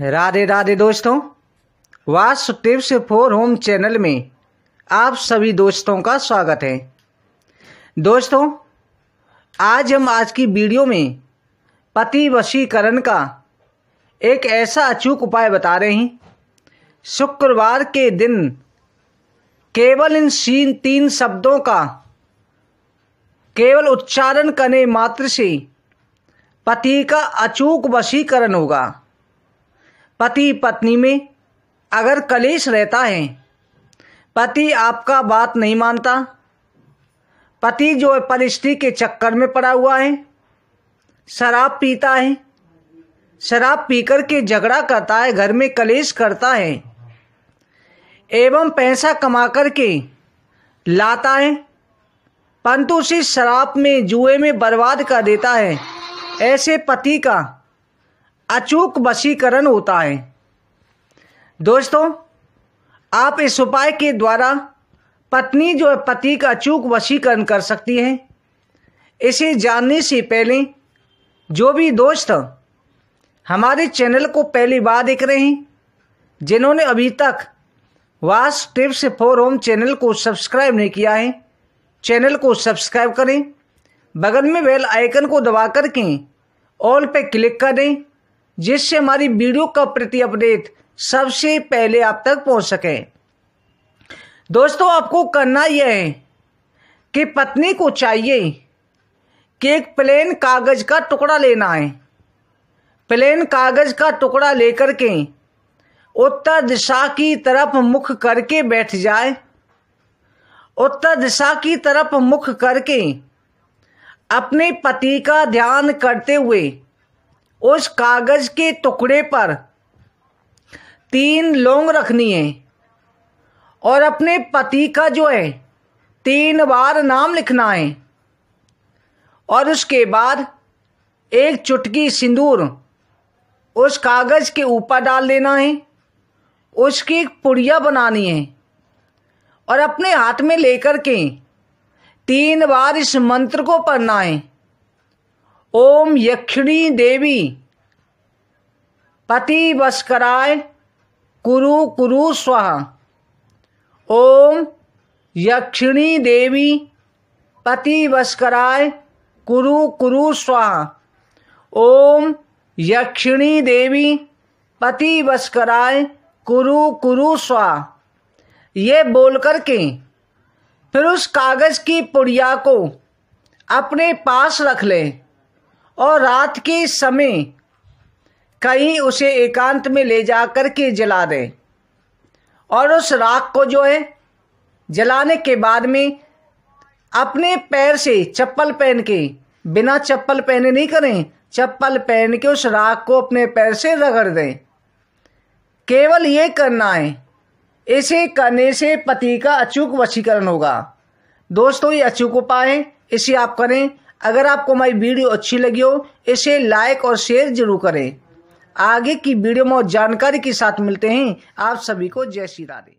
राधे राधे दोस्तों वास tips for home channel में आप सभी दोस्तों का स्वागत है दोस्तों आज हम आज की वीडियो में पति वशीकरण का एक ऐसा अचूक उपाय बता रहे हैं शुक्रवार के दिन केवल इन सीन तीन शब्दों का केवल उच्चारण करने मात्र से पति का अचूक वशीकरण होगा पति पत्नी में अगर कलेश रहता है पति आपका बात नहीं मानता पति जो है परिस्थिति के चक्कर में पड़ा हुआ है शराब पीता है शराब पीकर के झगड़ा करता है घर में कलेश करता है एवं पैसा कमा कर के लाता है परंतु उसे शराब में जुए में बर्बाद कर देता है ऐसे पति का अचूक वशीकरण होता है दोस्तों आप इस उपाय के द्वारा पत्नी जो है पति का अचूक वशीकरण कर सकती है इसे जानने से पहले जो भी दोस्त हमारे चैनल को पहली बार देख रहे हैं जिन्होंने अभी तक वास टिप्स फॉर होम चैनल को सब्सक्राइब नहीं किया है चैनल को सब्सक्राइब करें बगल में बेल आइकन को दबा करके ऑल पे क्लिक करें जिससे हमारी वीडियो का प्रति अपडेट सबसे पहले आप तक पहुंच सके दोस्तों आपको करना यह है कि पत्नी को चाहिए कि एक प्लेन कागज का टुकड़ा लेना है प्लेन कागज का टुकड़ा लेकर के उत्तर दिशा की तरफ मुख करके बैठ जाए उत्तर दिशा की तरफ मुख करके अपने पति का ध्यान करते हुए उस कागज के टुकड़े पर तीन लौंग रखनी है और अपने पति का जो है तीन बार नाम लिखना है और उसके बाद एक चुटकी सिंदूर उस कागज़ के ऊपर डाल देना है उसकी एक पुड़िया बनानी है और अपने हाथ में लेकर के तीन बार इस मंत्र को पढ़ना है ओम यक्षिणी देवी पति वस्कराय कुरु कुरु स्व ओम यक्षिणी देवी पति वस्कराय कुरु कुरु स्व ओम यक्षिणी देवी पति वस्कराय कुरु कुरु स्वा ये बोल कर के फिर उस कागज़ की पुड़िया को अपने पास रख लें और रात के समय कहीं उसे एकांत में ले जा कर के जला दें और उस राख को जो है जलाने के बाद में अपने पैर से चप्पल पहन के बिना चप्पल पहने नहीं करें चप्पल पहन के उस राख को अपने पैर से रगड़ दें केवल ये करना है इसे करने से पति का अचूक वशीकरण होगा दोस्तों ये अचूक उपाय है इसे आप करें अगर आपको हमारी वीडियो अच्छी लगी हो इसे लाइक और शेयर जरूर करें आगे की वीडियो में जानकारी के साथ मिलते हैं आप सभी को जय श्री राधे